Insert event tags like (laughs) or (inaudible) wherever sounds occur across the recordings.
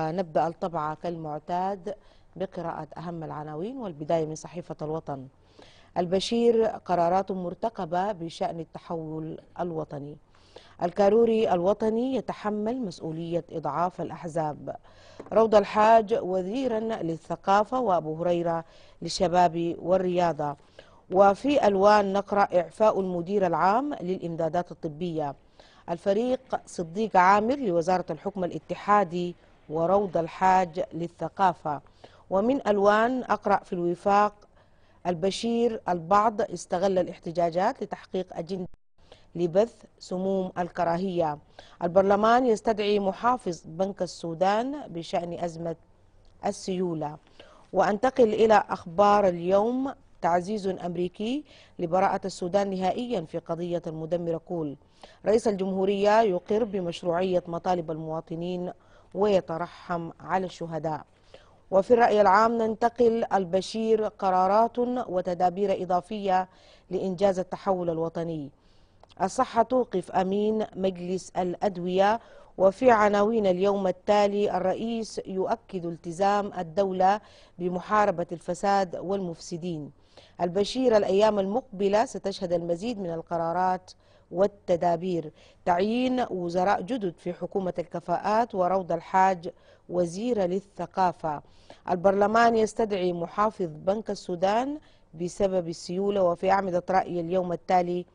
نبدأ الطبعة كالمعتاد بقراءة أهم العناوين والبداية من صحيفة الوطن البشير قرارات مرتقبة بشأن التحول الوطني الكاروري الوطني يتحمل مسؤولية إضعاف الأحزاب روض الحاج وزيرا للثقافة وأبو هريرة للشباب والرياضة وفي ألوان نقرأ إعفاء المدير العام للإمدادات الطبية الفريق صديق عامر لوزارة الحكم الاتحادي وروض الحاج للثقافة ومن ألوان أقرأ في الوفاق البشير البعض استغل الاحتجاجات لتحقيق أجندة لبث سموم الكراهية البرلمان يستدعي محافظ بنك السودان بشأن أزمة السيولة وأنتقل إلى أخبار اليوم تعزيز أمريكي لبراءة السودان نهائيا في قضية المدمرة كول رئيس الجمهورية يقر بمشروعية مطالب المواطنين ويترحم على الشهداء وفي الرأي العام ننتقل البشير قرارات وتدابير إضافية لإنجاز التحول الوطني الصحة توقف أمين مجلس الأدوية وفي عناوين اليوم التالي الرئيس يؤكد التزام الدولة بمحاربة الفساد والمفسدين البشير الأيام المقبلة ستشهد المزيد من القرارات والتدابير تعيين وزراء جدد في حكومة الكفاءات وروض الحاج وزيرة للثقافة البرلمان يستدعي محافظ بنك السودان بسبب السيولة وفي أعمدة رأي اليوم التالي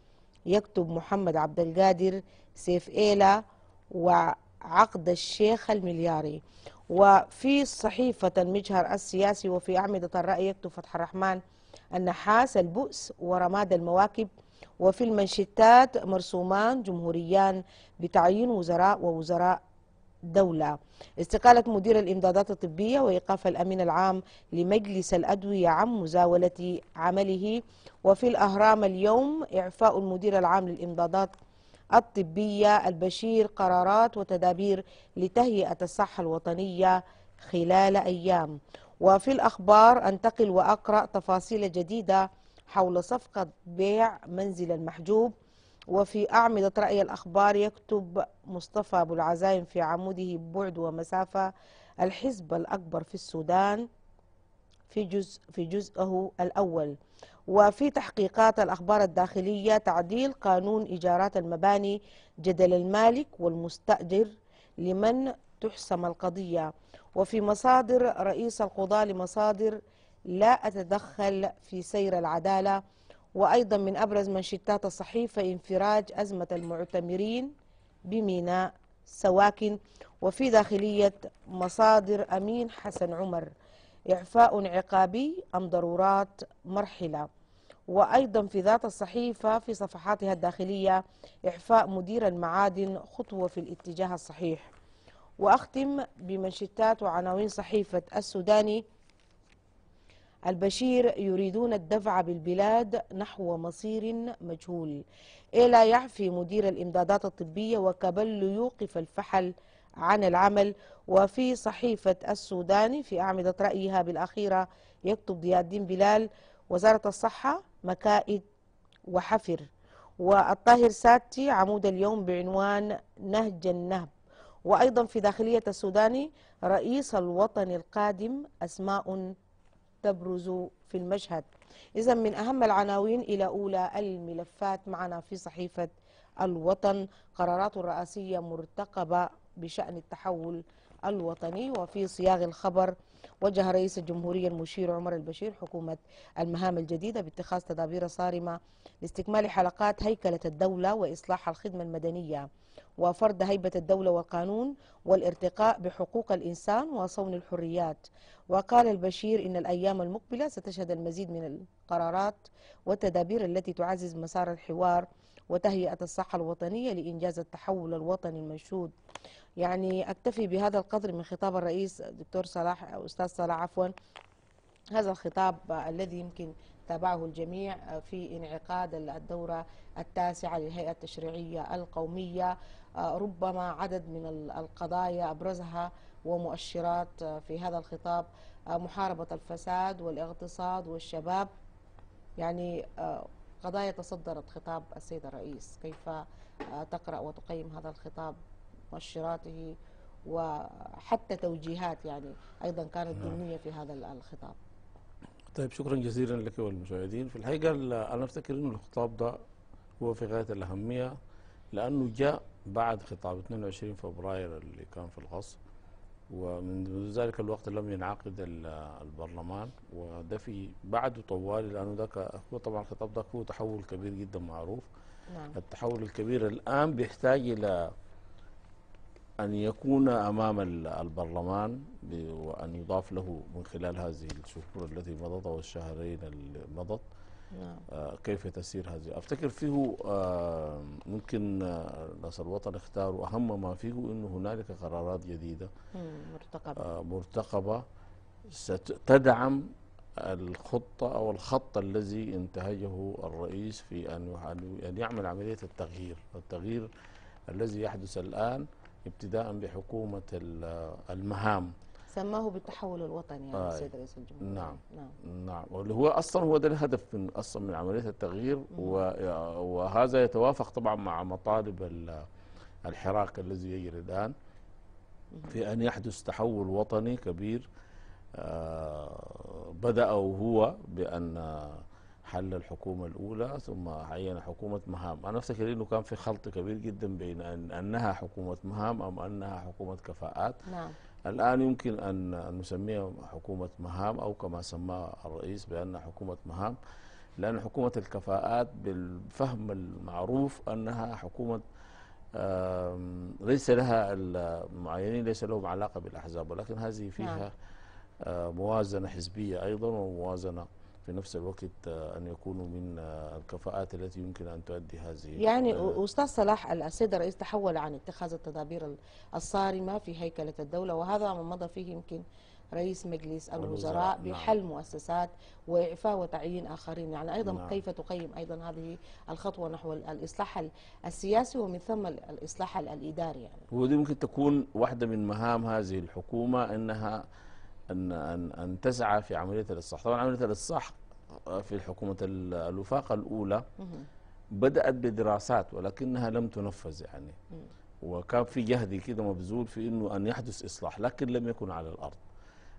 يكتب محمد عبد القادر سيف إيلا وعقد الشيخ الملياري وفي صحيفة المجهر السياسي وفي أعمدة الرأي يكتب فتح الرحمن النحاس البؤس ورماد المواكب وفي المنشتات مرسومان جمهوريان بتعيين وزراء ووزراء دولة استقالة مدير الإمدادات الطبية وإيقاف الأمين العام لمجلس الأدوية عن مزاولة عمله وفي الأهرام اليوم إعفاء المدير العام للإمدادات الطبية البشير قرارات وتدابير لتهيئة الصحة الوطنية خلال أيام وفي الأخبار أنتقل وأقرأ تفاصيل جديدة حول صفقة بيع منزل المحجوب وفي أعمدة رأي الأخبار يكتب مصطفى أبو العزايم في عموده بعد ومسافة الحزب الأكبر في السودان في جزء في جزءه الأول وفي تحقيقات الأخبار الداخلية تعديل قانون إيجارات المباني جدل المالك والمستأجر لمن تحسم القضية وفي مصادر رئيس القضاة لمصادر لا أتدخل في سير العدالة وأيضا من أبرز منشطات الصحيفة انفراج أزمة المعتمرين بميناء سواكن وفي داخلية مصادر أمين حسن عمر إعفاء عقابي أم ضرورات مرحلة وأيضا في ذات الصحيفة في صفحاتها الداخلية إعفاء مدير المعادن خطوة في الاتجاه الصحيح وأختم بمنشطات وعناوين صحيفة السوداني البشير يريدون الدفع بالبلاد نحو مصير مجهول إلى إيه يعفي مدير الإمدادات الطبية وكبل يوقف الفحل عن العمل وفي صحيفة السوداني في أعمدة رأيها بالأخيرة يكتب ضياء الدين بلال وزارة الصحة مكائد وحفر والطاهر ساتي عمود اليوم بعنوان نهج النهب وأيضا في داخلية السوداني رئيس الوطن القادم أسماء تبرز في المشهد إذا من أهم العناوين إلى أولى الملفات معنا في صحيفة الوطن قرارات رئاسية مرتقبة بشأن التحول الوطني وفي صياغ الخبر وجه رئيس الجمهورية المشير عمر البشير حكومة المهام الجديدة باتخاذ تدابير صارمة لاستكمال حلقات هيكلة الدولة وإصلاح الخدمة المدنية وفرض هيبة الدولة والقانون والارتقاء بحقوق الإنسان وصون الحريات وقال البشير إن الأيام المقبلة ستشهد المزيد من القرارات والتدابير التي تعزز مسار الحوار وتهيئة الصحة الوطنية لإنجاز التحول الوطني المنشود يعني أكتفي بهذا القدر من خطاب الرئيس دكتور صلاح أو أستاذ صلاح عفوا هذا الخطاب الذي يمكن تابعه الجميع في انعقاد الدورة التاسعة للهيئة التشريعية القومية ربما عدد من القضايا أبرزها ومؤشرات في هذا الخطاب محاربة الفساد والاغتصاد والشباب يعني قضايا تصدرت خطاب السيد الرئيس كيف تقرأ وتقيم هذا الخطاب مؤشراته وحتى توجيهات يعني أيضا كانت نعم. ضمنية في هذا الخطاب طيب شكرا جزيلا لك والمشاهدين في الحقيقة أنا أفتكر انه الخطاب ده هو في غاية الأهمية لأنه جاء بعد خطاب 22 فبراير اللي كان في القصر ومن ذلك الوقت لم ينعقد البرلمان وده في بعده طوال لانه ده هو طبعا الخطاب ده هو تحول كبير جدا معروف نعم. التحول الكبير الان بيحتاج الى أن يكون أمام البرلمان وأن يضاف له من خلال هذه الشهور التي مضت أو الشهرين اللي مضت نعم. آه، كيف تسير هذه أفتكر فيه آه، ممكن آه، ناس الوطن اختاروا أهم ما فيه أنه هنالك قرارات جديدة مرتقبة مرتقبة ستدعم الخطة أو الخط الذي انتهجه الرئيس في أن يعمل عملية التغيير التغيير الذي يحدث الآن ابتداء بحكومة المهام سماه بالتحول الوطني يعني آه، السيد رئيس الجمهورية نعم نعم, نعم. واللي هو اصلا هو ده الهدف من اصلا من عمليه التغيير وهذا يتوافق طبعا مع مطالب الحراك الذي يجري الان في ان يحدث تحول وطني كبير آه بدا هو بان حل الحكومة الأولى ثم عين حكومة مهام أنا أفتكر أنه كان في خلط كبير جدا بين أن أنها حكومة مهام أم أنها حكومة كفاءات نعم. الآن يمكن أن نسميها حكومة مهام أو كما سماها الرئيس بأنها حكومة مهام لأن حكومة الكفاءات بالفهم المعروف أنها حكومة ليس لها المعينين ليس لهم علاقة بالأحزاب ولكن هذه فيها نعم. آه، موازنة حزبية أيضا وموازنة في نفس الوقت آه، أن يكونوا من آه، الكفاءات التي يمكن أن تؤدي هذه يعني أستاذ صلاح السيد الرئيس تحول عن اتخاذ التدابير الصارمة في هيكلة الدولة وهذا ما مضى فيه يمكن رئيس مجلس الوزراء نعم. بحل نعم. مؤسسات وإعفاء وتعيين آخرين يعني أيضا نعم. كيف تقيم أيضا هذه الخطوة نحو الإصلاح السياسي ومن ثم الإصلاح الإداري يعني. ودي ممكن تكون واحدة من مهام هذه الحكومة أنها أن أن أن تسعى في عملية الإصلاح طبعا عملية الإصلاح في حكومة الوفاق الأولى بدأت بدراسات ولكنها لم تنفذ يعني وكان في جهد كده مبذول في انه ان يحدث اصلاح لكن لم يكن على الارض.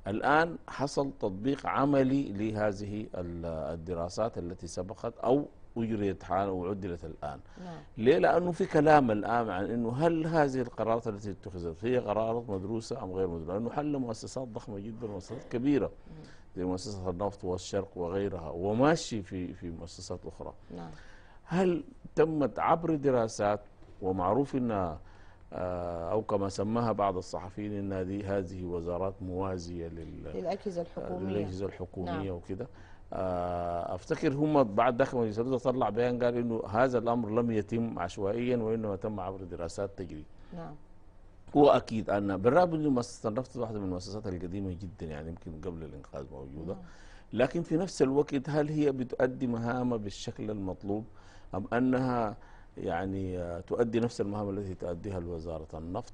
الان حصل تطبيق عملي لهذه الدراسات التي سبقت او أجريت حالا وعدلت الآن نعم. ليه لأنه في كلام الآن عن أنه هل هذه القرارات التي اتخذت هي قرارات مدروسة أم غير مدروسة لأنه حل مؤسسات ضخمة جدا مؤسسات كبيرة نعم. زي مؤسسة النفط والشرق وغيرها وماشي في, في مؤسسات أخرى نعم. هل تمت عبر دراسات ومعروف أنها آه، أو كما سماها بعض الصحفيين أن هذه وزارات موازية للأجهزة الحكومية, للأجهزة الحكومية نعم. وكده آه، افتكر هم بعد دخلوا مجلس الوزراء طلع بيان قال انه هذا الامر لم يتم عشوائيا وانما تم عبر دراسات تجريب نعم هو اكيد ان بالرغم انه استنفذت واحده من المؤسسات القديمه جدا يعني يمكن قبل الانقاذ موجوده نعم. لكن في نفس الوقت هل هي بتؤدي مهامها بالشكل المطلوب ام انها يعني آه، تؤدي نفس المهام التي تؤديها الوزاره النفط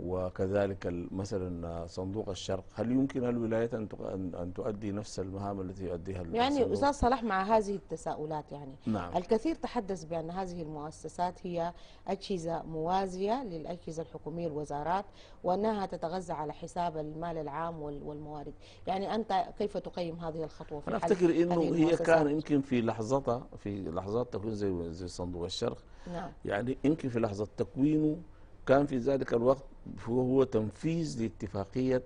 وكذلك مثلا آه، صندوق الشرق هل يمكن الولايات أن أن تؤدي نفس المهام التي يؤديها يعني أستاذ صلاح مع هذه التساؤلات يعني نعم. الكثير تحدث بأن هذه المؤسسات هي أجهزة موازية للأجهزة الحكومية الوزارات وأنها تتغذى على حساب المال العام والموارد يعني أنت كيف تقيم هذه الخطوة أنا أفتكر أنه هي كان يمكن في لحظتها في لحظات تكوين زي, زي صندوق الشرق نعم. يعني يمكن في لحظة تكوينه كان في ذلك الوقت هو تنفيذ لاتفاقية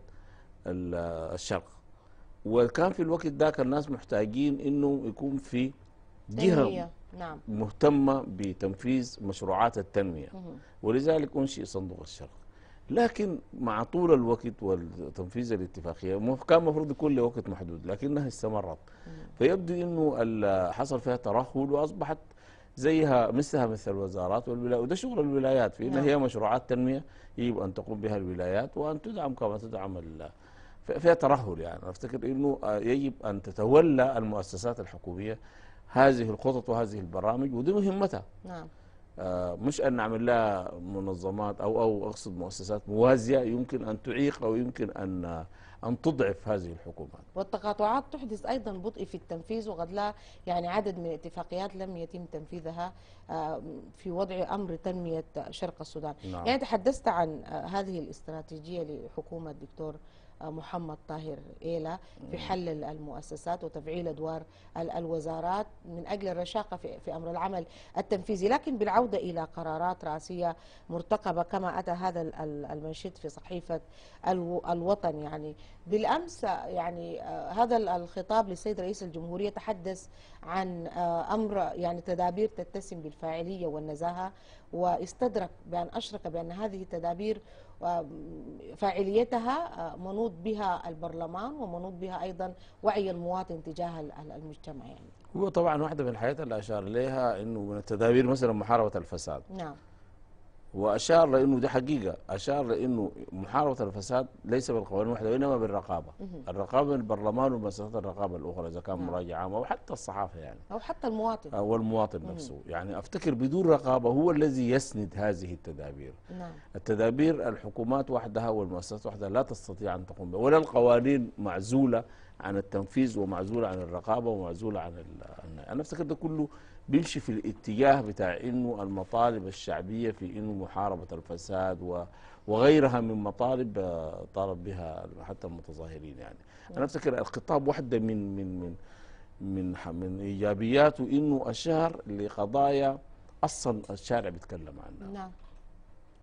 الشرق وكان في الوقت ذاك الناس محتاجين انه يكون في جهه نعم. مهتمه بتنفيذ مشروعات التنميه مه. ولذلك انشئ صندوق الشرق لكن مع طول الوقت وتنفيذ الاتفاقيه كان المفروض يكون لوقت محدود لكنها استمرت مه. فيبدو انه حصل فيها ترهل واصبحت زيها مثلها مثل الوزارات والولايات وده شغل الولايات في ان نعم. هي مشروعات تنميه يجب ان تقوم بها الولايات وان تدعم كما تدعم فيها ترهل يعني افتكر انه آه، يجب ان تتولى المؤسسات الحكوميه هذه الخطط وهذه البرامج ودي مهمتها نعم آه، مش ان نعمل لها منظمات او او اقصد مؤسسات موازيه يمكن ان تعيق او يمكن ان أن تضعف هذه الحكومات والتقاطعات تحدث أيضا بطء في التنفيذ وقد لا يعني عدد من الاتفاقيات لم يتم تنفيذها آه، في وضع أمر تنمية شرق السودان نعم. يعني تحدثت عن آه، هذه الاستراتيجية لحكومة الدكتور محمد طاهر إيلا في حل المؤسسات وتفعيل أدوار الوزارات من أجل الرشاقة في أمر العمل التنفيذي لكن بالعودة إلى قرارات رأسية مرتقبة كما أتى هذا المنشد في صحيفة الوطن يعني بالأمس يعني آه، هذا الخطاب للسيد رئيس الجمهورية تحدث عن آه، أمر يعني تدابير تتسم بالفاعلية والنزاهة واستدرك بأن أشرك بأن هذه التدابير آه، فاعليتها منوط بها البرلمان ومنوط بها أيضا وعي المواطن تجاه المجتمع يعني. هو طبعا واحدة من الحاجات اللي أشار إليها أنه من التدابير مثلا محاربة الفساد نعم واشار لانه ده حقيقه اشار لانه محاربه الفساد ليس بالقوانين وحده وانما بالرقابه الرقابه البرلمان ومؤسسات الرقابه الاخرى اذا كان نعم. مراجعه عامه او حتى الصحافه يعني او حتى المواطن او المواطن نفسه يعني افتكر بدون رقابه هو الذي يسند هذه التدابير نعم التدابير الحكومات وحدها والمؤسسات وحدها لا تستطيع ان تقوم بها ولا القوانين معزوله عن التنفيذ ومعزوله عن الرقابه ومعزوله عن انا افتكر ده كله بيمشي في الاتجاه بتاع انه المطالب الشعبيه في انه محاربه الفساد وغيرها من مطالب آه، طالب بها حتى المتظاهرين يعني انا افتكر الخطاب واحده من من من من من ايجابياته انه اشار لقضايا اصلا الشارع بيتكلم عنها نعم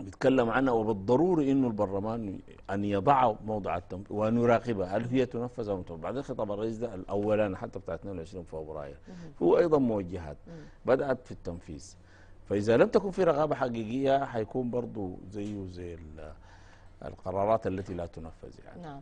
بيتكلم عنها وبالضروري انه البرلمان ان يضع موضع التنفيذ وان يراقبها هل هي تنفذ او تنفذ بعدين خطاب الرئيس ده الاولاني حتى بتاع 22 فبراير هو ايضا موجهات بدات في التنفيذ فاذا لم تكن في رقابه حقيقيه حيكون برضه زيه زي القرارات التي لا تنفذ يعني نعم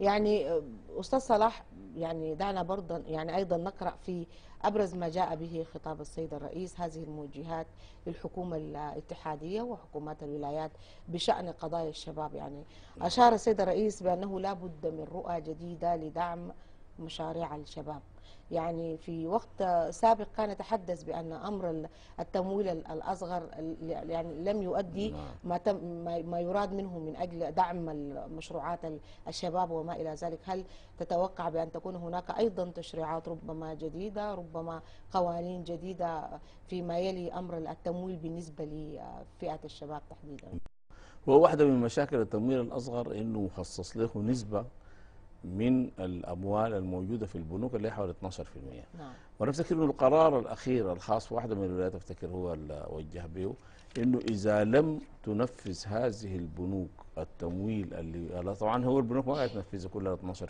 يعني استاذ صلاح يعني دعنا برضا يعني ايضا نقرا في ابرز ما جاء به خطاب السيد الرئيس هذه الموجهات للحكومه الاتحاديه وحكومات الولايات بشان قضايا الشباب يعني اشار السيد الرئيس بانه لا بد من رؤى جديده لدعم مشاريع الشباب يعني في وقت سابق كان يتحدث بأن أمر التمويل الأصغر يعني لم يؤدي نعم. ما, تم ما يراد منه من أجل دعم مشروعات الشباب وما إلى ذلك هل تتوقع بأن تكون هناك أيضا تشريعات ربما جديدة ربما قوانين جديدة فيما يلي أمر التمويل بالنسبة لفئة الشباب تحديدا هو واحدة من مشاكل التمويل الأصغر أنه مخصص له نسبة من الاموال الموجوده في البنوك اللي هي حوالي 12% نعم. وانا افتكر انه القرار الاخير الخاص واحده من الولايات افتكر هو اللي وجه به انه اذا لم تنفذ هذه البنوك التمويل اللي طبعا هو البنوك ما هتنفذها كلها 12%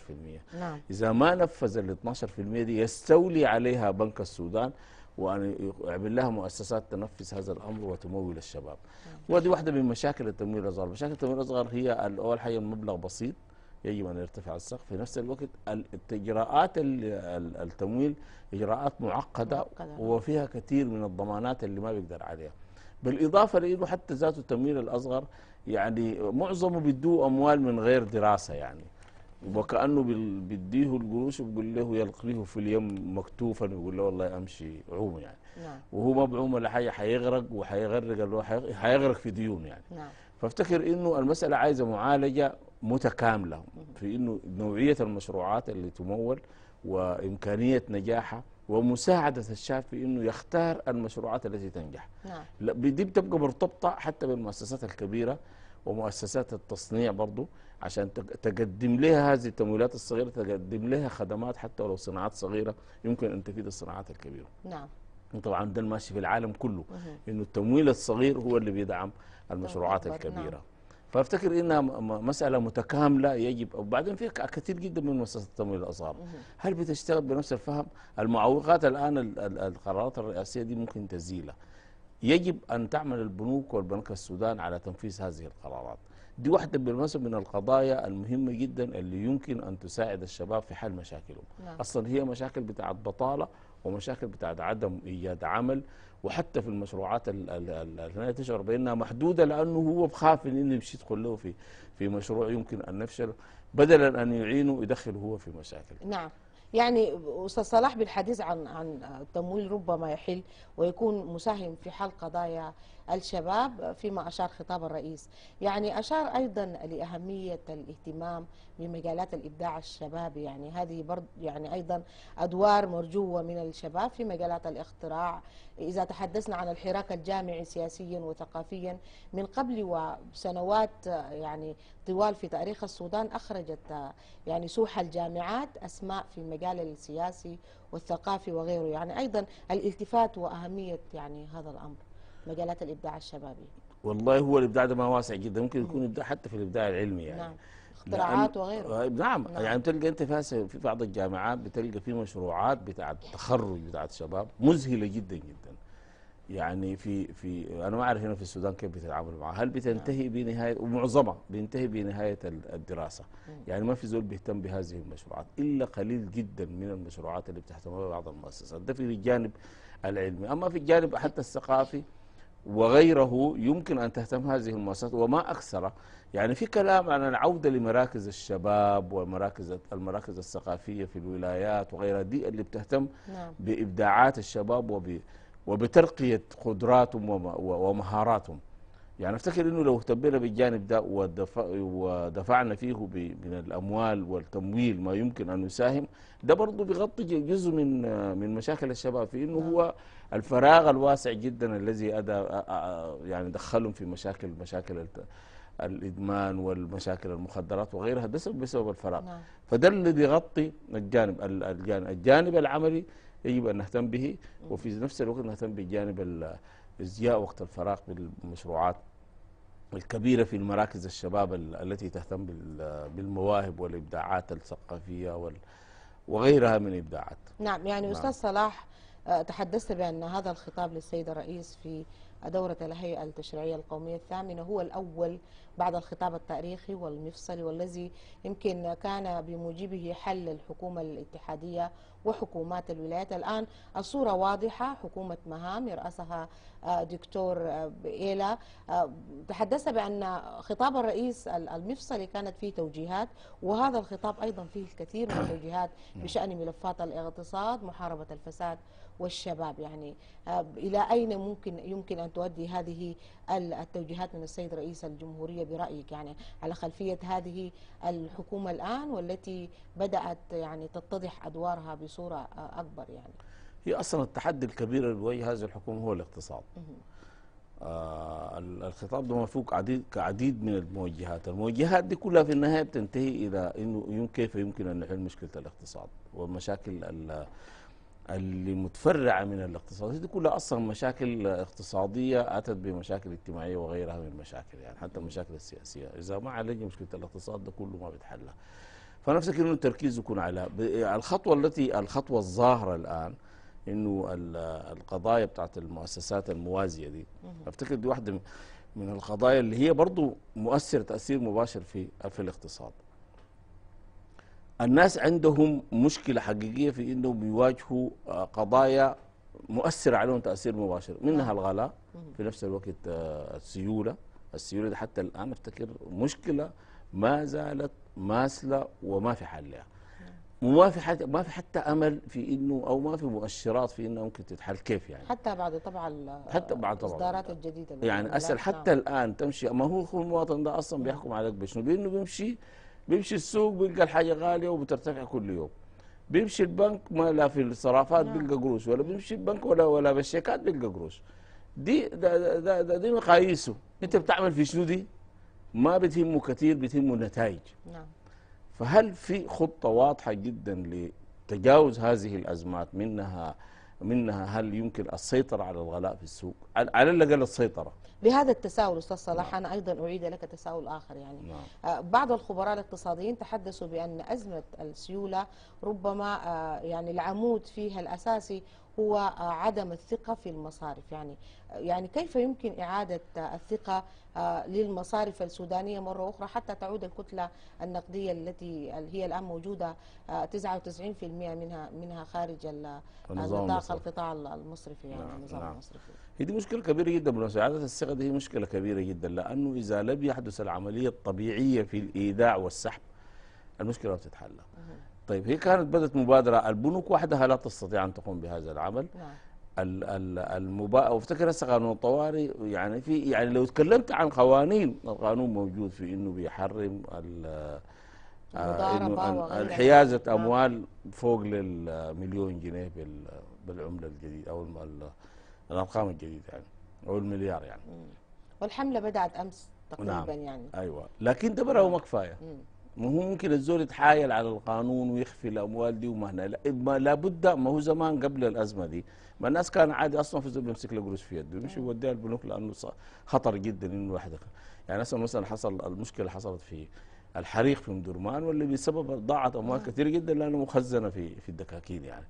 نعم. اذا ما نفذ ال 12% دي يستولي عليها بنك السودان وان يعمل لها مؤسسات تنفذ هذا الامر وتمول الشباب نعم. ودي واحده من مشاكل التمويل الاصغر مشاكل التمويل الاصغر هي اول حاجه المبلغ بسيط يجب ان يرتفع السقف في نفس الوقت الاجراءات التمويل اجراءات معقده, معقدة. وفيها كثير من الضمانات اللي ما بيقدر عليها بالاضافه لانه حتى ذات التمويل الاصغر يعني معظمه بيدوه اموال من غير دراسه يعني وكانه بيديه القروش وبيقول له يلقيه في اليم مكتوفا ويقول له والله امشي عوم يعني نعم. وهو ما بعوم ولا حاجه حيغرق وحيغرق حيغرق في ديون يعني نعم. فافتكر انه المساله عايزه معالجه متكاملة في أنه نوعية المشروعات اللي تمول وإمكانية نجاحها ومساعدة الشاب في أنه يختار المشروعات التي تنجح نعم. دي بتبقى مرتبطة حتى بالمؤسسات الكبيرة ومؤسسات التصنيع برضو عشان تقدم لها هذه التمويلات الصغيرة تقدم لها خدمات حتى ولو صناعات صغيرة يمكن أن تفيد الصناعات الكبيرة نعم وطبعا ده ماشي في العالم كله انه التمويل الصغير هو اللي بيدعم المشروعات نعم. الكبيره فافتكر انها مساله متكامله يجب وبعدين في كثير جدا من مؤسسات التمويل الاصغر هل بتشتغل بنفس الفهم؟ المعوقات الان القرارات الرئاسيه دي ممكن تزيلها يجب ان تعمل البنوك والبنك السودان على تنفيذ هذه القرارات دي واحده بالمناسبه من القضايا المهمه جدا اللي يمكن ان تساعد الشباب في حل مشاكلهم نعم. اصلا هي مشاكل بتاعه بطاله ومشاكل بتاعت عدم ايجاد عمل وحتى في المشروعات اللي تشعر بانها محدوده لانه هو بخاف ان يمشي يدخل له في في مشروع يمكن ان نفشل بدلا ان يعينه يدخل هو في مشاكل نعم يعني استاذ صلاح بالحديث عن عن التمويل ربما يحل ويكون مساهم في حل قضايا الشباب فيما أشار خطاب الرئيس يعني أشار أيضا لأهمية الاهتمام بمجالات الإبداع الشبابي يعني هذه برض يعني أيضا أدوار مرجوة من الشباب في مجالات الاختراع إذا تحدثنا عن الحراك الجامعي سياسيا وثقافيا من قبل وسنوات يعني طوال في تاريخ السودان أخرجت يعني سوح الجامعات أسماء في المجال السياسي والثقافي وغيره يعني أيضا الالتفات وأهمية يعني هذا الأمر مجالات الابداع الشبابي والله هو الابداع ده ما واسع جدا ممكن يكون ابداع حتى في الابداع العلمي يعني نعم. اختراعات وغيره آه، نعم. نعم يعني بتلقى انت في بعض الجامعات بتلقى في مشروعات بتاعه تخرج بتاعه شباب مذهله جدا جدا يعني في في انا ما اعرف هنا في السودان كيف بتتعامل معها هل بتنتهي نعم. بنهايه ومعظمها بينتهي بنهايه الدراسه يعني ما في زول بيهتم بهذه المشروعات الا قليل جدا من المشروعات اللي بتحتملها بعض المؤسسات ده في الجانب العلمي اما في الجانب إيه. حتى الثقافي وغيره يمكن أن تهتم هذه المؤسسات وما أكثر يعني في كلام عن العودة لمراكز الشباب ومراكز المراكز الثقافية في الولايات وغيرها دي اللي بتهتم نعم. بإبداعات الشباب وب وبترقية قدراتهم ومهاراتهم يعني افتكر انه لو اهتمينا بالجانب ده ودفع ودفعنا فيه من الاموال والتمويل ما يمكن ان يساهم ده برضه بيغطي جزء من من مشاكل الشباب في انه هو الفراغ الواسع جدا الذي ادى يعني دخلهم في مشاكل مشاكل الادمان والمشاكل المخدرات وغيرها ده بسبب الفراغ نعم. فده اللي بيغطي الجانب الجانب العملي يجب ان نهتم به وفي نفس الوقت نهتم بالجانب إزياء وقت الفراغ بالمشروعات الكبيرة في المراكز الشباب التي تهتم بالمواهب والإبداعات الثقافية وغيرها من إبداعات نعم يعني نعم. أستاذ صلاح آه، تحدثت بأن هذا الخطاب للسيد الرئيس في دورة الهيئة التشريعية القومية الثامنة هو الأول بعد الخطاب التاريخي والمفصلي والذي يمكن كان بموجبه حل الحكومة الاتحادية وحكومات الولايات الآن الصورة واضحة حكومة مهام يرأسها آه، دكتور آه، إيلا آه، تحدث بأن خطاب الرئيس المفصلي كانت فيه توجيهات وهذا الخطاب أيضا فيه الكثير من التوجيهات (coughs) بشأن ملفات الاغتصاد محاربة الفساد والشباب يعني آه، إلى أين ممكن يمكن أن تؤدي هذه التوجيهات من السيد رئيس الجمهورية برأيك يعني على خلفية هذه الحكومة الآن والتي بدأت يعني تتضح أدوارها بصورة آه، أكبر يعني هي أصلا التحدي الكبير اللي بيواجه هذه الحكومة هو الاقتصاد آه الخطاب ده مفوق عديد كعديد من الموجهات الموجهات دي كلها في النهاية بتنتهي إلى أنه كيف يمكن أن نحل مشكلة الاقتصاد ومشاكل اللي متفرعة من الاقتصاد دي كلها أصلا مشاكل اقتصادية أتت بمشاكل اجتماعية وغيرها من المشاكل يعني حتى المشاكل السياسية إذا ما عالج مشكلة الاقتصاد ده كله ما بيتحلها فنفسك انه التركيز يكون على الخطوه التي الخطوه الظاهره الان انه القضايا بتاعت المؤسسات الموازيه دي افتكر دي واحده من القضايا اللي هي برضو مؤثر تاثير مباشر في في الاقتصاد الناس عندهم مشكلة حقيقية في أنهم بيواجهوا آه، قضايا مؤثرة عليهم تأثير مباشر منها نعم. الغلاء في نفس الوقت آه، السيولة السيولة دي حتى الآن أفتكر مشكلة ما زالت ماسلة وما في حل لها نعم. وما في حتى ما في حتى امل في انه او ما في مؤشرات في انه ممكن تتحل كيف يعني حتى بعد طبعا حتى بعد طبعا الاصدارات الجديده يعني اسال نعم. حتى الان تمشي ما هو المواطن ده اصلا بيحكم عليك بشنو بانه بيمشي بيمشي السوق بيلقى الحاجة غالية وبترتفع كل يوم بيمشي البنك ما لا في الصرافات نعم. بيلقى قروش ولا بيمشي البنك ولا ولا بالشيكات بيلقى قروش دي ده ده دي مقاييسه انت بتعمل في شنو دي ما بتهمه كثير بتهمه النتائج نعم فهل في خطه واضحه جدا لتجاوز هذه الازمات منها منها هل يمكن السيطرة على الغلاء في السوق على الأقل السيطرة بهذا التساؤل أستاذ صلاح نعم. أنا أيضا أعيد لك تساؤل آخر يعني نعم. آه، بعض الخبراء الاقتصاديين تحدثوا بأن أزمة السيولة ربما آه، يعني العمود فيها الأساسي هو آه، عدم الثقة في المصارف يعني يعني كيف يمكن إعادة الثقة آه، للمصارف السودانية مرة أخرى حتى تعود الكتلة النقدية التي هي الآن موجودة 99% آه، منها منها خارج آه، نطاق القطاع المصرفي يعني نعم النظام نعم المصرفي هي دي مشكلة كبيرة جدا اعاده الثقة دي مشكلة كبيرة جدا لأنه إذا لم يحدث العملية الطبيعية في الإيداع والسحب المشكلة ما بتتحل طيب هي كانت بدأت مبادرة البنوك وحدها لا تستطيع أن تقوم بهذا العمل نعم. المبا وافتكر هسه قانون الطوارئ يعني في يعني لو تكلمت عن قوانين القانون موجود في انه بيحرم ال آه، حيازه نعم. اموال فوق للمليون جنيه بالعمله الجديده او الارقام الجديده يعني او المليار يعني والحمله بدات امس تقريبا نعم. يعني ايوه لكن ده برا ما كفايه ما هو ممكن الزول يتحايل على القانون ويخفي الاموال دي وما هنا لابد ما هو زمان قبل الازمه دي ما الناس كان عادي اصلا في زول بيمسك له في يده يمشي يوديها البنوك لانه خطر جدا انه الواحد يعني مثلا مثلا حصل المشكله حصلت في الحريق في ام درمان واللي بسبب ضاعت اموال آه. كثير جدا لانه مخزنه في في الدكاكين يعني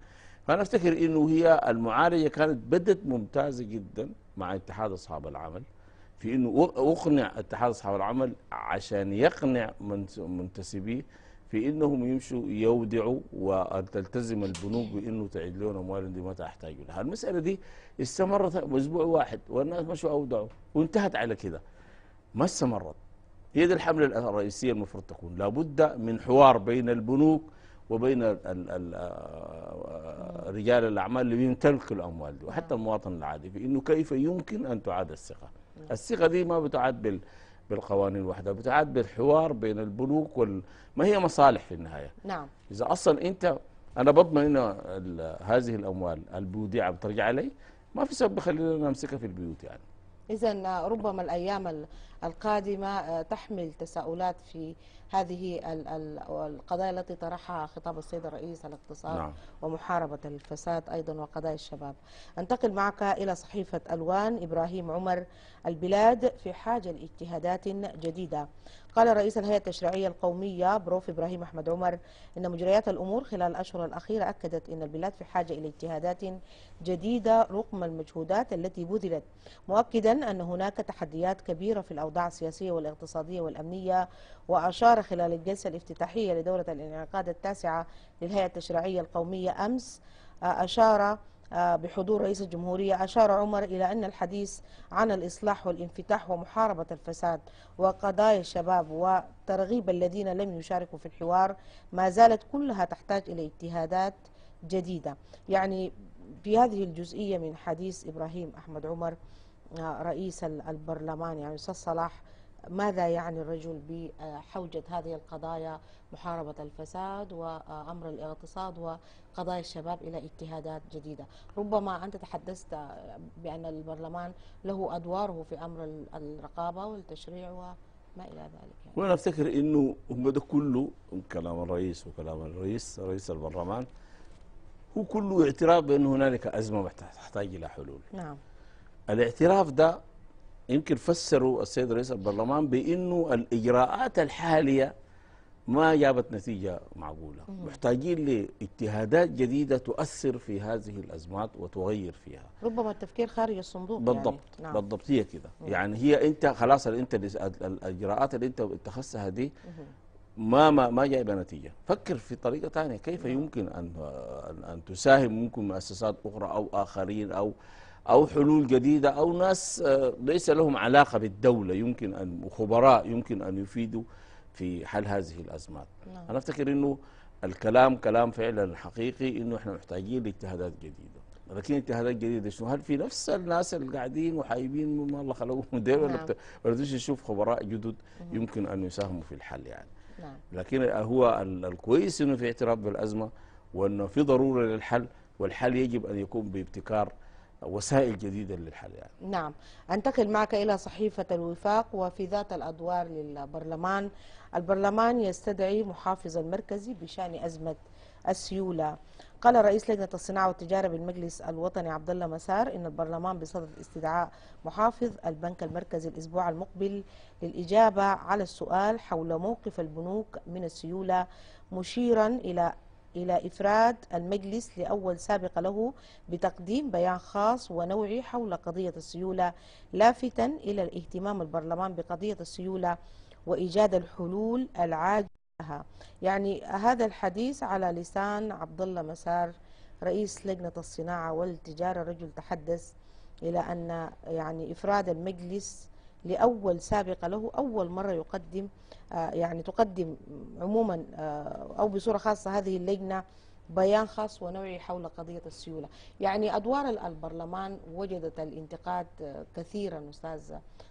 فانا افتكر انه هي المعالجه كانت بدت ممتازه جدا مع اتحاد اصحاب العمل في انه اقنع اتحاد اصحاب العمل عشان يقنع منتسبيه في انهم يمشوا يودعوا وان تلتزم البنوك بانه تعيد لهم اموالهم دي ما تحتاجوا لها، المساله دي استمرت اسبوع واحد والناس مشوا اودعوا وانتهت على كده. ما استمرت. هي دي الحمله الرئيسيه المفروض تكون، لابد من حوار بين البنوك وبين الـ الـ الـ آه، رجال الاعمال اللي بيمتلكوا الاموال دي وحتى المواطن العادي في انه كيف يمكن ان تعاد الثقه. الثقه دي ما بتعاد بال بالقوانين الوحدة بتعاد بالحوار بين البنوك وال... ما هي مصالح في النهايه نعم اذا اصلا انت انا بضمن ان هذه الاموال البودعه بترجع لي ما في سبب خلينا نمسكها في البيوت يعني إذا ربما الأيام القادمة آه، تحمل تساؤلات في هذه القضايا التي طرحها خطاب السيد الرئيس الاقتصاد نعم. ومحاربة الفساد أيضا وقضايا الشباب أنتقل معك إلى صحيفة ألوان إبراهيم عمر البلاد في حاجة لاجتهادات جديدة قال رئيس الهيئة التشريعية القومية بروف إبراهيم أحمد عمر إن مجريات الأمور خلال الأشهر الأخيرة أكدت إن البلاد في حاجة إلى اجتهادات جديدة رغم المجهودات التي بذلت مؤكدا أن هناك تحديات كبيرة في الأوضاع السياسية والاقتصادية والأمنية وأشار خلال الجلسة الافتتاحية لدورة الانعقاد التاسعة للهيئة التشريعية القومية أمس أشار آه، بحضور رئيس الجمهورية أشار عمر إلى أن الحديث عن الإصلاح والانفتاح ومحاربة الفساد وقضايا الشباب وترغيب الذين لم يشاركوا في الحوار ما زالت كلها تحتاج إلى اجتهادات جديدة يعني في هذه الجزئية من حديث إبراهيم أحمد عمر آه، رئيس البرلمان يعني أستاذ صلاح ماذا يعني الرجل بحوجة هذه القضايا محاربة الفساد وأمر الاغتصاد وقضايا الشباب إلى اجتهادات جديدة ربما أنت تحدثت بأن البرلمان له أدواره في أمر الرقابة والتشريع وما إلى ذلك يعني. وأنا أفتكر أنه ده كله كلام الرئيس وكلام الرئيس رئيس البرلمان هو كله اعتراف بأن هنالك أزمة تحتاج إلى حلول نعم الاعتراف ده يمكن فسروا السيد رئيس البرلمان بانه الاجراءات الحاليه ما جابت نتيجه معقوله محتاجين لاجتهادات جديده تؤثر في هذه الازمات وتغير فيها ربما التفكير خارج الصندوق يعني. بالضبط يعني. نعم. بالضبط هي كده يعني هي انت خلاص انت الاجراءات اللي انت اتخذتها دي ما ما ما جايبه نتيجه فكر في طريقه ثانيه كيف نعم. يمكن ان ان تساهم ممكن مؤسسات اخرى او اخرين او أو حلول جديدة أو ناس آه، ليس لهم علاقة بالدولة يمكن أن وخبراء يمكن أن يفيدوا في حل هذه الأزمات نعم. أنا أفتكر أنه الكلام كلام فعلا حقيقي أنه إحنا محتاجين لاجتهادات جديدة لكن اجتهادات جديدة شنو هل في نفس الناس اللي قاعدين وحايبين ما الله خلقهم ديل ولا نعم. ولا نشوف خبراء جدد يمكن أن يساهموا في الحل يعني نعم. لكن هو الكويس أنه في اعتراف بالأزمة وأنه في ضرورة للحل والحل يجب أن يكون بابتكار وسائل جديدة للحل يعني. نعم أنتقل معك إلى صحيفة الوفاق وفي ذات الأدوار للبرلمان البرلمان يستدعي محافظ المركزي بشأن أزمة السيولة قال رئيس لجنة الصناعة والتجارة بالمجلس الوطني عبد الله مسار إن البرلمان بصدد استدعاء محافظ البنك المركزي الأسبوع المقبل للإجابة على السؤال حول موقف البنوك من السيولة مشيرا إلى إلى إفراد المجلس لأول سابق له بتقديم بيان خاص ونوعي حول قضية السيولة لافتا إلى الاهتمام البرلمان بقضية السيولة وإيجاد الحلول العاجلة لها يعني هذا الحديث على لسان عبد الله مسار رئيس لجنة الصناعة والتجارة رجل تحدث إلى أن يعني إفراد المجلس لأول سابقة له أول مرة يقدم آه، يعني تقدم عموما آه، أو بصورة خاصة هذه اللجنة بيان خاص ونوعي حول قضية السيولة يعني أدوار البرلمان وجدت الانتقاد آه، كثيرا أستاذ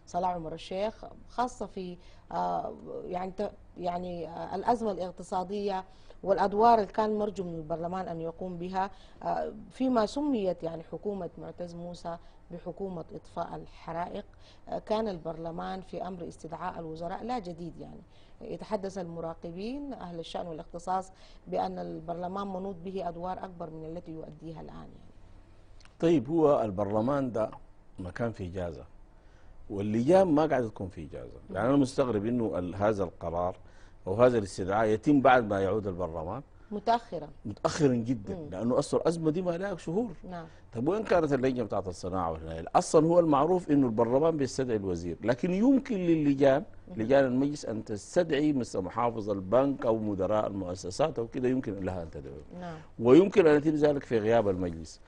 صلاح عمر الشيخ خاصة في يعني يعني الأزمة الاقتصادية والأدوار اللي كان مرجو من البرلمان أن يقوم بها آه، فيما سميت يعني حكومة معتز موسى بحكومة إطفاء الحرائق آه، كان البرلمان في أمر استدعاء الوزراء لا جديد يعني يتحدث المراقبين أهل الشأن والاختصاص بأن البرلمان منوط به أدوار أكبر من التي يؤديها الآن يعني. طيب هو البرلمان ده مكان في إجازة واللجان ما قاعدة تكون في إجازة يعني أنا مستغرب أنه هذا القرار وهذا الاستدعاء يتم بعد ما يعود البرلمان متاخرا متاخرا جدا مم. لانه اصلا الازمه دي ما لها شهور نعم طب وين كانت اللجنه بتاعت الصناعه والهلال؟ اصلا هو المعروف انه البرلمان بيستدعي الوزير لكن يمكن للجان لجان المجلس ان تستدعي مثل محافظ البنك او مدراء المؤسسات او كده يمكن لها ان تدعو نعم ويمكن ان يتم ذلك في غياب المجلس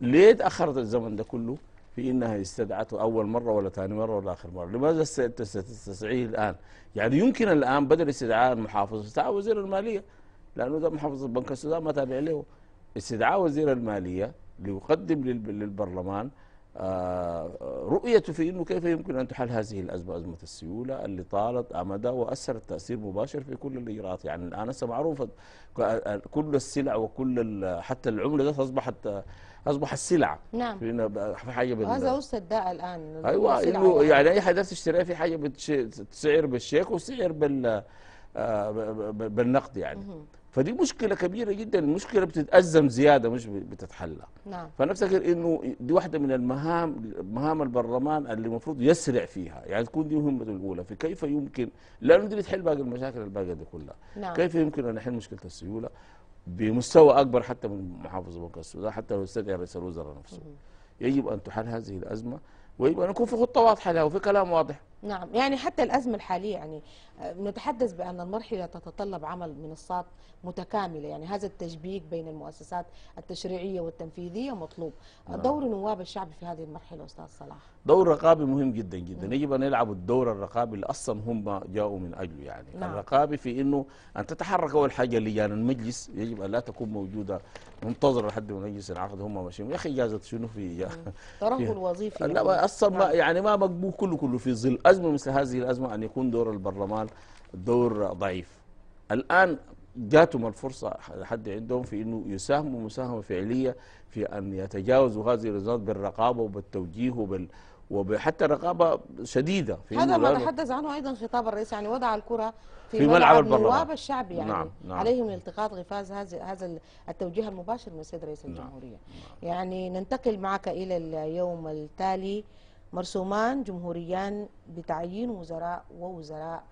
ليه تاخرت الزمن ده كله؟ في إنها استدعته أول مرة ولا ثاني مرة ولا آخر مرة لماذا ستستدعيه الآن يعني يمكن الآن بدل استدعاء المحافظ استدعاء وزير المالية لأنه ده محافظ بنك السودان ما تابع له استدعاء وزير المالية ليقدم للبرلمان آه، آه، رؤيته في انه كيف يمكن ان تحل هذه الازمه ازمه السيوله اللي طالت امدها واثرت تاثير مباشر في كل الاجراءات يعني الان هسه معروف كل السلع وكل حتى العمله ده اصبحت آه، اصبح السلع نعم لان في حاجه بال... هذا هو ده الان ايوه انه يعني, يعني اي حاجه تشتريها في حاجه بتسعر بالشيك وسعر بال آه، بالنقد يعني مه. فدي مشكله كبيره جدا المشكله بتتازم زياده مش بتتحلى نعم فنفتكر انه دي واحده من المهام مهام البرلمان اللي المفروض يسرع فيها يعني تكون دي مهمته الاولى في كيف يمكن لانه دي بتحل باقي المشاكل الباقيه دي كلها نعم. كيف يمكن ان نحل مشكله السيوله بمستوى أكبر حتى من محافظ بنك السودان حتى لو استدعي رئيس الوزراء نفسه يجب أن تحل هذه الأزمة ويجب أن يكون في خطة واضحة لها وفي كلام واضح نعم يعني حتى الأزمة الحالية يعني آه، نتحدث بأن المرحلة تتطلب عمل منصات متكاملة يعني هذا التشبيك بين المؤسسات التشريعية والتنفيذية مطلوب آه، نعم. دور نواب الشعب في هذه المرحلة أستاذ صلاح دور رقابي مهم جدا جدا نعم. يجب أن يلعبوا الدور الرقابي اللي أصلا هم جاؤوا من أجله يعني نعم. الرقابي في أنه أن تتحرك أول حاجة لجان المجلس يجب أن لا تكون موجودة منتظرة لحد ما مجلس العقد هم ماشيين يا أخي إجازة شنو في ترهل (laughs) وظيفي لا أصلا ما نعم. يعني ما مقبول كله كله في ظل أزمة مثل هذه الأزمة أن يكون دور البرلمان دور ضعيف الآن جاتهم الفرصة لحد عندهم في أنه يساهموا مساهمة فعلية في أن يتجاوزوا هذه الأزمات بالرقابة وبالتوجيه وبال وحتى رقابه شديده في هذا ما تحدث عنه ايضا خطاب الرئيس يعني وضع الكره في, في ملعب النواب الشعبي يعني نعم نعم عليهم التقاط غفاز هذا هذا التوجيه المباشر من السيد رئيس نعم. الجمهوريه نعم يعني ننتقل معك الى اليوم التالي مرسومان جمهوريان بتعيين وزراء ووزراء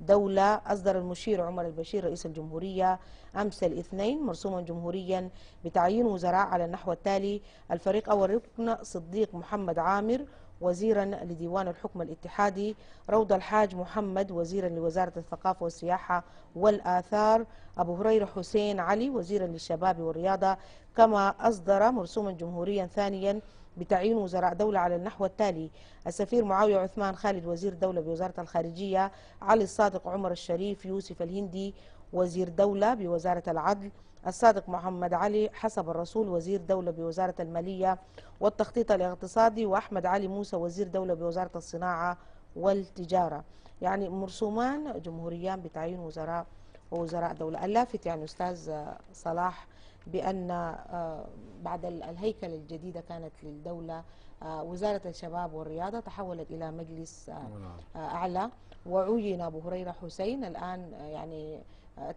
دولة أصدر المشير عمر البشير رئيس الجمهورية أمس الاثنين مرسوما جمهوريا بتعيين وزراء على النحو التالي الفريق أول ركن صديق محمد عامر وزيرا لديوان الحكم الاتحادي روض الحاج محمد وزيرا لوزارة الثقافة والسياحة والآثار أبو هريرة حسين علي وزيرا للشباب والرياضة كما أصدر مرسوما جمهوريا ثانيا بتعيين وزراء دولة على النحو التالي السفير معاوية عثمان خالد وزير دولة بوزارة الخارجية علي الصادق عمر الشريف يوسف الهندي وزير دولة بوزارة العدل الصادق محمد علي حسب الرسول وزير دولة بوزارة المالية والتخطيط الاقتصادي وأحمد علي موسى وزير دولة بوزارة الصناعة والتجارة يعني مرسومان جمهوريان بتعيين وزراء ووزراء دولة اللافت يعني أستاذ صلاح بأن آه، بعد الهيكل الجديدة كانت للدولة آه، وزارة الشباب والرياضة تحولت إلى مجلس آه، نعم. أعلى وعين أبو هريرة حسين الآن يعني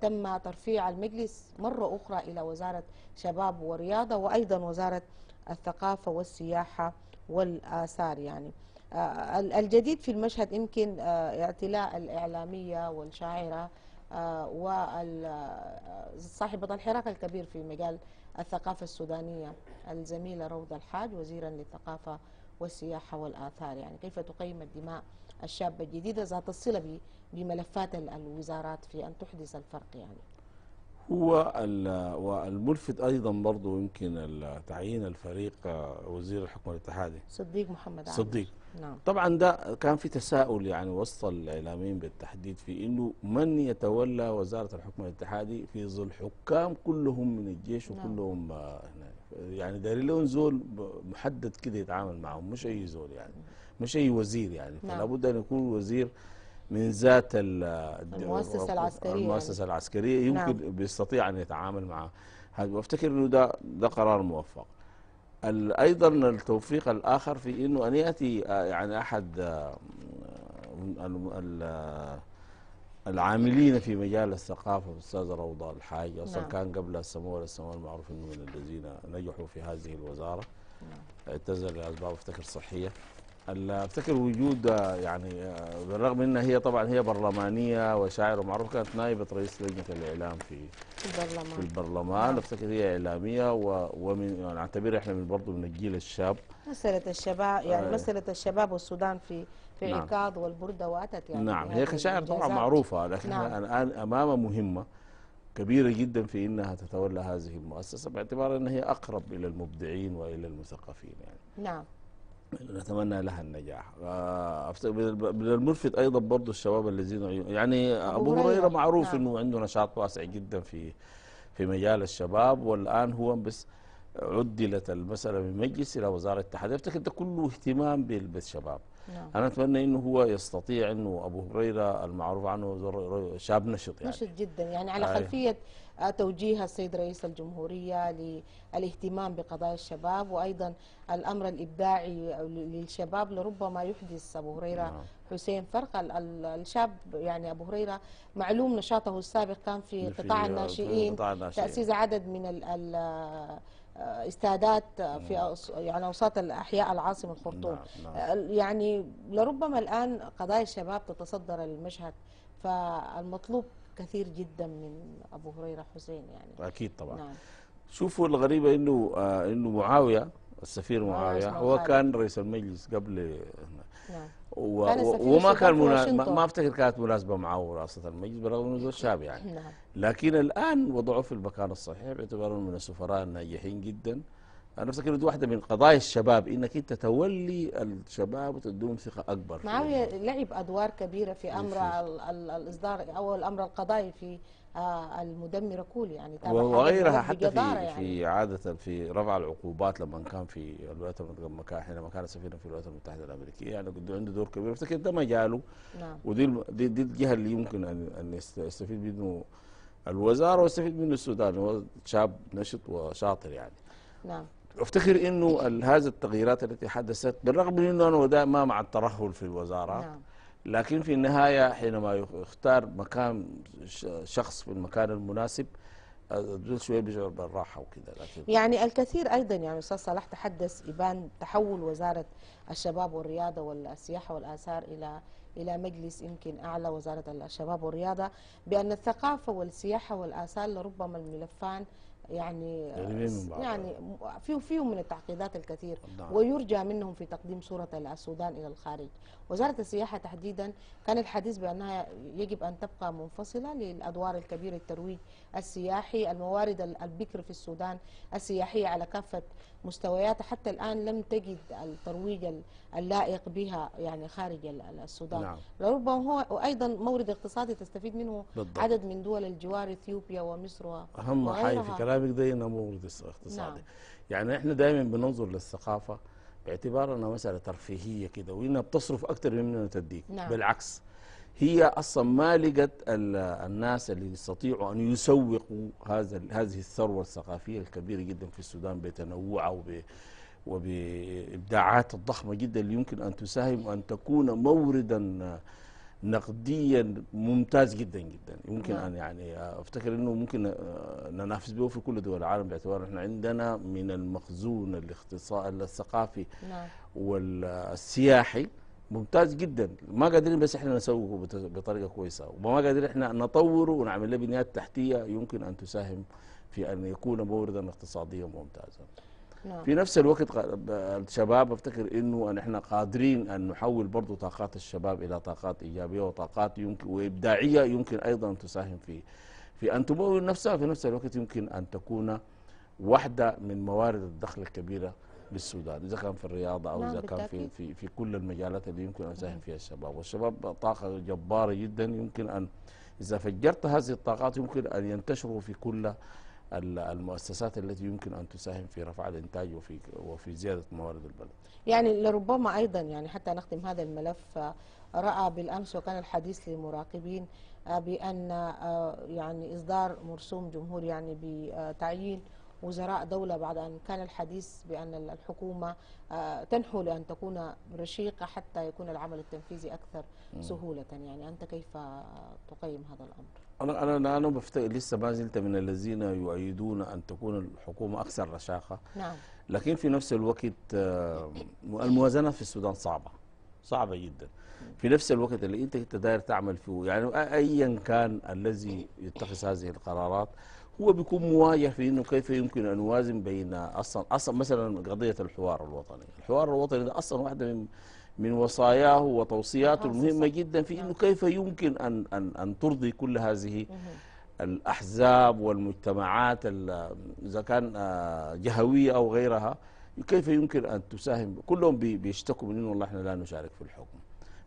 تم ترفيع المجلس مرة أخرى إلى وزارة شباب ورياضة وأيضا وزارة الثقافة والسياحة والآثار يعني الجديد في المشهد يمكن اعتلاء الإعلامية والشاعرة آه، وصاحبة الحراك الكبير في مجال الثقافة السودانية الزميلة روضة الحاج وزيرا للثقافة والسياحة والآثار يعني كيف تقيم الدماء الشابة الجديدة ذات الصلة بملفات الوزارات في أن تحدث الفرق يعني هو والملفت ايضا برضه يمكن تعيين الفريق آه، وزير الحكم الاتحادي صديق محمد عامر صديق نعم. طبعا ده كان في تساؤل يعني وسط الاعلاميين بالتحديد في انه من يتولى وزاره الحكم الاتحادي في ظل حكام كلهم من الجيش نعم. وكلهم نعم. يعني داري لهم زول محدد كده يتعامل معهم مش اي زول يعني مش اي وزير يعني نعم. فلا بد ان يكون وزير من ذات المؤسسه العسكريه يعني. المؤسسه يعني. العسكريه يمكن نعم. بيستطيع ان يتعامل مع هذا وافتكر انه ده ده قرار موفق ايضا التوفيق الاخر في انه ان ياتي آه، يعني احد آه، العاملين في مجال الثقافه الاستاذ روضه الحاج اصلا نعم. كان قبل السمو السمو المعروف انه من الذين نجحوا في هذه الوزاره نعم. اعتزل لاسباب افتكر صحيه افتكر وجود يعني آه، بالرغم انها هي طبعا هي برلمانيه وشاعره ومعروف كانت نائبه رئيس لجنه الاعلام في البرلمان في البرلمان نعم. افتكر هي اعلاميه ومن نعتبر يعني احنا من برضه من الجيل الشاب مساله الشباب يعني آه. مساله الشباب والسودان في في نعم. عكاظ والبرده واتت يعني نعم هي كشاعر طبعا معروفه لكن نعم. الان امام مهمه كبيرة جدا في أنها تتولى هذه المؤسسة باعتبار أنها هي أقرب إلى المبدعين وإلى المثقفين يعني. نعم نتمنى لها النجاح آه، من الملفت ايضا برضه الشباب الذين يعني ابو هريره معروف نعم. انه عنده نشاط واسع جدا في في مجال الشباب والان هو بس عدلت المساله من مجلس الى وزاره التحدي افتكر ده كله اهتمام بالشباب نعم. انا اتمنى انه هو يستطيع انه ابو هريره المعروف عنه شاب نشط يعني نشط جدا يعني على خلفيه توجيه السيد رئيس الجمهورية للاهتمام بقضايا الشباب وأيضا الأمر الإبداعي للشباب لربما يحدث أبو هريرة نعم. حسين فرق الشاب يعني أبو هريرة معلوم نشاطه السابق كان في قطاع الناشئين تأسيس عدد من ال استادات نعم. في يعني اوساط الاحياء العاصمه الخرطوم نعم، آه، يعني لربما الان قضايا الشباب تتصدر المشهد فالمطلوب كثير جدا من ابو هريره حسين يعني اكيد طبعا نعم. شوفوا الغريبه انه آه انه معاويه السفير آه، معاويه هو كان رئيس المجلس قبل نعم. و... وما كان منا... ما افتكر كانت مناسبه معه رئاسه المجلس بالرغم انه زوج شاب يعني نعم. لكن الان وضعه في المكان الصحيح باعتباره من السفراء الناجحين جدا انا افتكر دي واحده من قضايا الشباب انك انت تولي الشباب وتديهم ثقه اكبر معاويه لعب ادوار كبيره في امر الاصدار او الامر القضائي في آه، المدمره كول يعني وغيرها حتى في يعني. في عاده في رفع العقوبات لما كان في الولايات المتحده لما كان سفيرا في الولايات المتحده الامريكيه يعني عنده دور كبير افتكر ده مجاله نعم ودي دي الجهه اللي يمكن ان يستفيد منه الوزاره ويستفيد منه السودان هو شاب نشط وشاطر يعني نعم افتكر انه هذه التغييرات التي حدثت بالرغم من انه انا ما مع الترهل في الوزارات نعم. لكن في النهايه حينما يختار مكان شخص في المكان المناسب دول شويه بيشعر بالراحه وكذا لكن يعني الكثير ايضا يعني استاذ صلاح تحدث يبان تحول وزاره الشباب والرياضه والسياحه والاثار الى الى مجلس يمكن اعلى وزاره الشباب والرياضه بان الثقافه والسياحه والاثار لربما الملفان يعني يعني في فيهم من التعقيدات الكثير نعم. ويرجى منهم في تقديم صورة السودان إلى الخارج وزارة السياحة تحديدا كان الحديث بأنها يجب أن تبقى منفصلة للأدوار الكبيرة الترويج السياحي الموارد البكر في السودان السياحية على كافة مستوياتها حتى الآن لم تجد الترويج اللائق بها يعني خارج السودان نعم. ربما هو وأيضا مورد اقتصادي تستفيد منه بالضبط. عدد من دول الجوار إثيوبيا ومصر أهم حاجة في كلامك ده إنه مورد اقتصادي نعم. يعني إحنا دائما بننظر للثقافة باعتبار انها مساله ترفيهيه كده وانها بتصرف اكثر مما تديك نعم. بالعكس هي أصلا ما لقت الناس اللي يستطيعوا أن يسوقوا هذا هذه الثروة الثقافية الكبيرة جدا في السودان بتنوعها وب وبإبداعات الضخمة جدا اللي يمكن أن تساهم وان تكون موردا نقديا ممتاز جدا جدا يمكن نعم. ان يعني افتكر انه ممكن آه، ننافس به في كل دول العالم باعتبار احنا عندنا من المخزون الاقتصادي الثقافي نعم. والسياحي ممتاز جدا ما قادرين بس احنا نسوقه بطريقه كويسه وما قادرين احنا نطوره ونعمل له بنيات تحتيه يمكن ان تساهم في ان يكون موردا اقتصاديا ممتازا. نعم. في نفس الوقت الشباب افتكر انه ان احنا قادرين ان نحول برضه طاقات الشباب الى طاقات ايجابيه وطاقات يمكن وابداعيه يمكن ايضا ان تساهم في في ان تمول نفسها في نفس الوقت يمكن ان تكون واحده من موارد الدخل الكبيره بالسودان اذا كان في الرياضه او نعم اذا كان في في في كل المجالات اللي يمكن ان يساهم فيها الشباب والشباب طاقه جباره جدا يمكن ان اذا فجرت هذه الطاقات يمكن ان ينتشروا في كل المؤسسات التي يمكن ان تساهم في رفع الانتاج وفي وفي زياده موارد البلد. يعني لربما ايضا يعني حتى نختم هذا الملف راى بالامس وكان الحديث للمراقبين بان آه، يعني اصدار مرسوم جمهوري يعني بتعيين وزراء دولة بعد أن كان الحديث بأن الحكومة آه، تنحو لأن تكون رشيقة حتى يكون العمل التنفيذي أكثر سهولة يعني أنت كيف تقيم هذا الأمر؟ أنا أنا أنا بفت... لسه ما زلت من الذين يؤيدون أن تكون الحكومة أكثر رشاقة نعم لكن في نفس الوقت آه، الموازنة في السودان صعبة صعبة جدا في نفس الوقت اللي أنت داير تعمل فيه يعني أيا كان الذي يتخذ هذه القرارات هو بيكون مواجه في انه كيف يمكن ان نوازن بين اصلا اصلا مثلا قضيه الحوار الوطني، الحوار الوطني ده اصلا واحده من من وصاياه وتوصياته المهمه جدا في انه كيف يمكن ان ان ان ترضي كل هذه الاحزاب والمجتمعات اذا كان آه، جهويه او غيرها كيف يمكن ان تساهم كلهم بيشتكوا من انه والله احنا لا نشارك في الحكم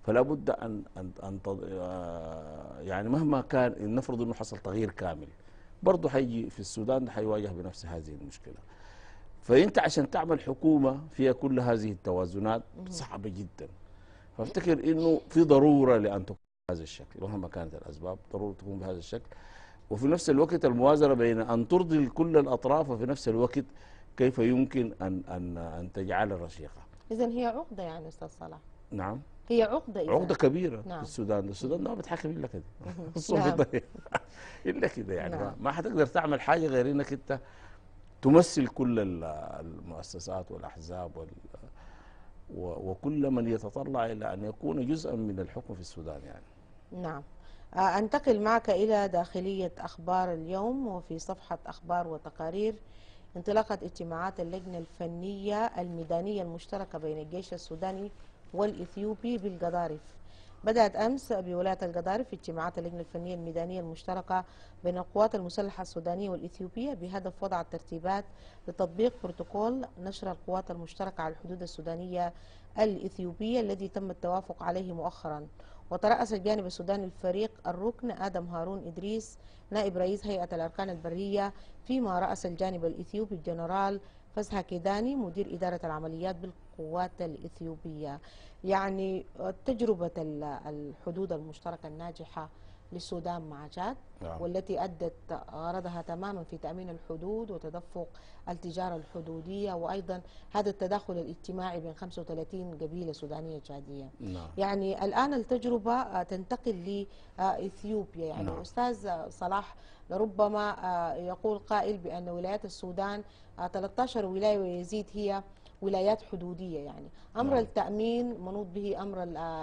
فلا بد ان ان, أن آه، يعني مهما كان نفرض انه حصل تغيير كامل برضه هيجي في السودان هيواجه بنفس هذه المشكله فانت عشان تعمل حكومه فيها كل هذه التوازنات صعبه جدا فافتكر انه في ضروره لان تكون بهذا الشكل مهما كانت الاسباب ضروره تكون بهذا الشكل وفي نفس الوقت الموازنه بين ان ترضي كل الاطراف وفي نفس الوقت كيف يمكن ان ان ان تجعل رشيقه اذا هي عقده يعني استاذ صلاح نعم هي عقدة إذا. عقدة كبيرة نعم. في السودان السودان ما نعم بتحاكم إلا كده (laughs) (laughs) نعم. إلا كده يعني نعم. ما حتقدر تعمل حاجة غير إنك أنت تمثل كل المؤسسات والأحزاب وال... وكل من يتطلع إلى أن يكون جزءا من الحكم في السودان يعني نعم آه، أنتقل معك إلى داخلية أخبار اليوم وفي صفحة أخبار وتقارير انطلاقة اجتماعات اللجنة الفنية الميدانية المشتركة بين الجيش السوداني والإثيوبي بالجدارف بدأت أمس بولاية الجدارف في اجتماعات اللجنة الفنية الميدانية المشتركة بين القوات المسلحة السودانية والإثيوبية بهدف وضع الترتيبات لتطبيق بروتوكول نشر القوات المشتركة على الحدود السودانية الإثيوبية الذي تم التوافق عليه مؤخرا وترأس الجانب السوداني الفريق الركن آدم هارون إدريس نائب رئيس هيئة الأركان البرية فيما رأس الجانب الإثيوبي الجنرال فزها كيداني مدير إدارة العمليات بالقوات الإثيوبية يعني آه، تجربة الحدود المشتركة الناجحة للسودان مع تشاد نعم. والتي أدت غرضها تماما في تأمين الحدود وتدفق التجارة الحدودية وأيضا هذا التداخل الاجتماعي بين 35 قبيلة سودانية تشادية نعم. يعني الآن التجربة تنتقل لإثيوبيا يعني نعم. أستاذ صلاح لربما يقول قائل بأن ولايات السودان 13 آه، ولاية ويزيد هي ولايات حدودية يعني أمر نعم. التأمين منوط به أمر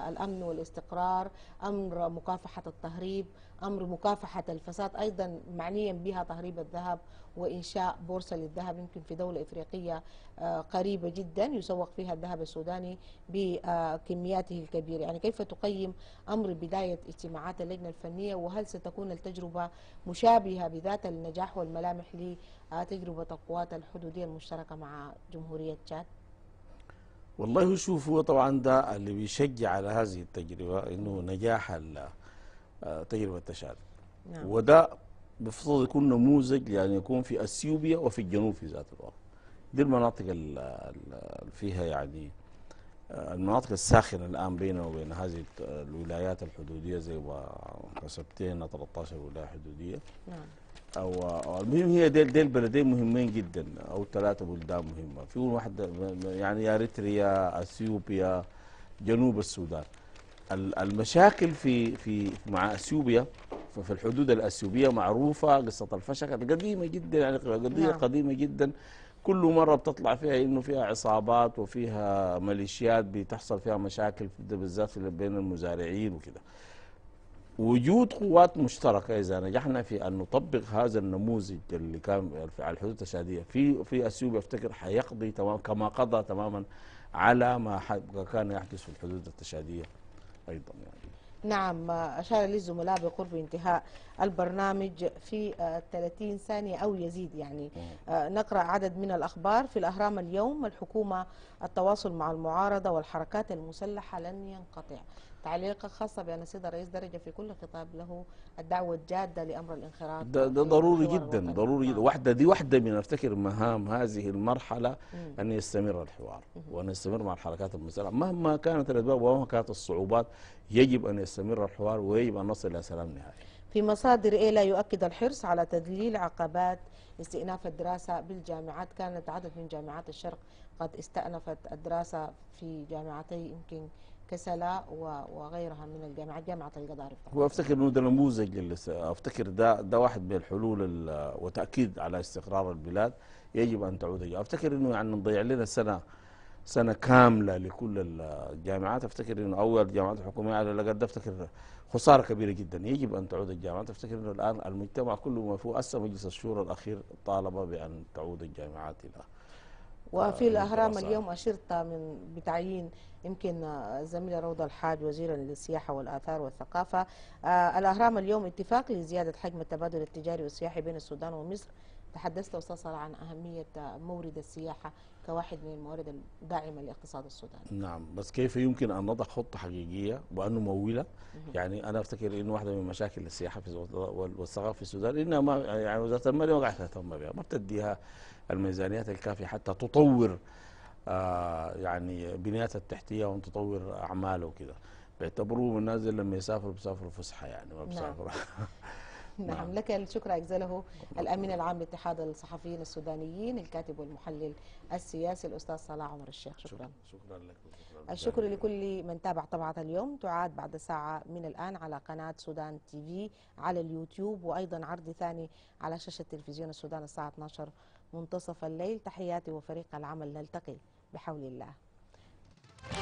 الأمن والاستقرار أمر مكافحة التهريب أمر مكافحة الفساد أيضا معنيا بها تهريب الذهب وإنشاء بورصة للذهب يمكن في دولة إفريقية آه، قريبة جدا يسوق فيها الذهب السوداني بكمياته الكبيرة يعني كيف تقيم أمر بداية اجتماعات اللجنة الفنية وهل ستكون التجربة مشابهة بذات النجاح والملامح لتجربة القوات الحدودية المشتركة مع جمهورية تشاد؟ والله شوف هو طبعا ده اللي بيشجع على هذه التجربة انه نجاح تجربه تشاد نعم. وده بفضل يكون نموذج يعني يكون في اثيوبيا وفي الجنوب في ذات الوقت دي المناطق اللي فيها يعني آه، المناطق الساخنه الان بيننا وبين هذه الولايات الحدوديه زي ما حسبتين 13 ولايه حدوديه نعم او المهم هي ديل ديل بلدين مهمين جدا او ثلاثه بلدان مهمه في واحده يعني اريتريا اثيوبيا جنوب السودان المشاكل في في مع اثيوبيا ففي الحدود الاثيوبيه معروفه قصه الفشكه قديمه جدا يعني قضيه نعم. قديمه جدا كل مره بتطلع فيها انه فيها عصابات وفيها ميليشيات بتحصل فيها مشاكل بالذات بين المزارعين وكده. وجود قوات مشتركه اذا نجحنا في ان نطبق هذا النموذج اللي كان على الحدود التشاديه في في اثيوبيا افتكر حيقضي تمام كما قضى تماما على ما كان يحدث في الحدود التشاديه. أيضا يعني نعم أشار لي الزملاء بقرب انتهاء البرنامج في 30 ثانية أو يزيد يعني آه، نقرأ عدد من الأخبار في الأهرام اليوم الحكومة التواصل مع المعارضة والحركات المسلحة لن ينقطع تعليقة خاصة بأن السيد الرئيس درجة في كل خطاب له الدعوة الجادة لأمر الانخراط ده, ده ضروري جدا نعم. ضروري جدا واحدة دي واحدة من أفتكر مهام هذه المرحلة مم. أن يستمر الحوار وأن يستمر مع الحركات المسلحة مهما كانت الأسباب ومهما كانت الصعوبات يجب أن يستمر الحوار ويجب أن نصل إلى سلام نهائي في مصادر إيلا يؤكد الحرص على تذليل عقبات استئناف الدراسة بالجامعات كانت عدد من جامعات الشرق قد استأنفت الدراسة في جامعتي يمكن كسلا وغيرها من الجامعات جامعه القضاء هو افتكر انه ده نموذج اللي افتكر ده ده واحد من الحلول وتاكيد على استقرار البلاد يجب ان تعود افتكر انه يعني نضيع لنا سنه سنه كامله لكل الجامعات افتكر انه اول الجامعات الحكوميه على الاقل ده افتكر خساره كبيره جدا يجب ان تعود الجامعات افتكر انه الان المجتمع كله ما فيه اسى مجلس الشورى الاخير طالب بان تعود الجامعات الى وفي آه، الاهرام اليوم اشرطه من بتعيين يمكن الزميله آه، روضه الحاج وزيرا للسياحه والاثار والثقافه آه، الاهرام اليوم اتفاق لزياده حجم التبادل التجاري والسياحي بين السودان ومصر تحدثت استاذ عن اهميه مورد السياحه كواحد من الموارد الداعمه لاقتصاد السودان. نعم بس كيف يمكن ان نضع خطه حقيقيه وان نمولها؟ يعني انا افتكر انه واحده من مشاكل السياحه في والثقافه في السودان انها ما يعني وزاره الماليه ما قاعده تهتم بها ما بتديها الميزانيات الكافية حتى تطور آه، يعني بنيات التحتية وتطور تطور أعماله وكذا بيعتبروه نازل لما يسافروا بيسافروا فسحة يعني ما نعم. بيسافروا (laughs) نعم. نعم لك الشكر أجزله نعم. الأمين العام لاتحاد الصحفيين السودانيين الكاتب والمحلل السياسي الأستاذ صلاح عمر الشيخ شكرا شكرا لك شكرا الشكر لكل من تابع طبعة اليوم تعاد بعد ساعة من الآن على قناة سودان تي في على اليوتيوب وأيضا عرض ثاني على شاشة تلفزيون السودان الساعة 12 منتصف الليل تحياتي وفريق العمل نلتقي بحول الله